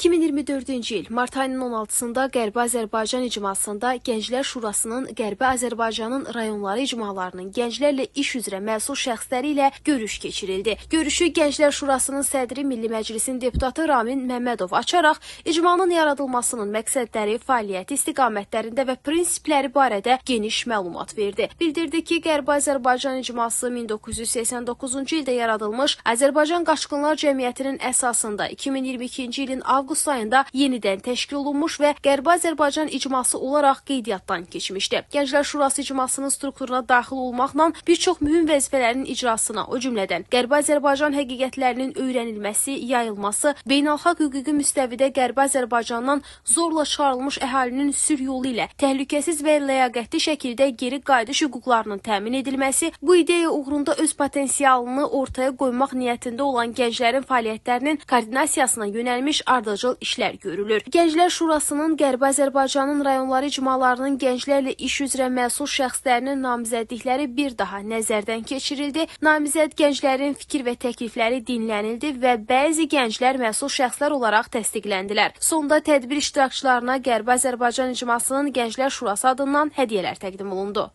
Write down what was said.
2024-cü il mart ayının 16-sında Qərbi Azərbaycan icmasında Gənclər Şurasının Qərbi Azərbaycanın rayonları icmalarının gənclərlə iş üzrə məsul şəxsləri ilə görüş keçirildi. Görüşü Gənclər Şurasının sədri Milli Məclisin deputatı Ramin Məmmədov açaraq icmanın yaradılmasının məqsədləri, fəaliyyəti, istiqamətlərində və prinsipləri barədə geniş məlumat verdi. Bildirdi ki, Qərbi Azərbaycan icması 1989-cu ildə yaradılmış Azərbaycan Qaçqınlar Cəmiyyətinin əsasında 2022-ci ilin avqust avqust ayında yenidən təşkil olunmuş və Qərbi Azərbaycan icması olaraq qeydiyyatdan keçmişdi. Gənclər Şurası icmasının strukturuna daxil olmaqla bir çox mühüm vəzifələrin icrasına, o cümlədən Qərbi Azərbaycan həqiqətlərinin öyrənilməsi, yayılması, beynəlxalq hüquqi müstəvidə Qərbi Azərbaycandan zorla çıxarılmış əhalinin sür yolu ilə təhlükəsiz və ləyaqətli şəkildə geri qayıdış hüquqlarının təmin edilməsi bu ideya uğrunda öz potensialını ortaya qoymaq niyyətində olan gənclərin fəaliyyətlərinin koordinasiyasına yönəlmiş ardıcıl ardıcıl işlər görülür. Gənclər Şurasının Qərbi Azərbaycanın rayonları icmalarının gənclərlə iş üzrə məsul şəxslərinin namizədlikləri bir daha nəzərdən keçirildi. Namizəd gənclərin fikir və təklifləri dinlənildi və bəzi gənclər məsul şəxslər olaraq təsdiqləndilər. Sonda tədbir iştirakçılarına Qərbi Azərbaycan icmasının Gənclər Şurası adından hədiyyələr təqdim olundu.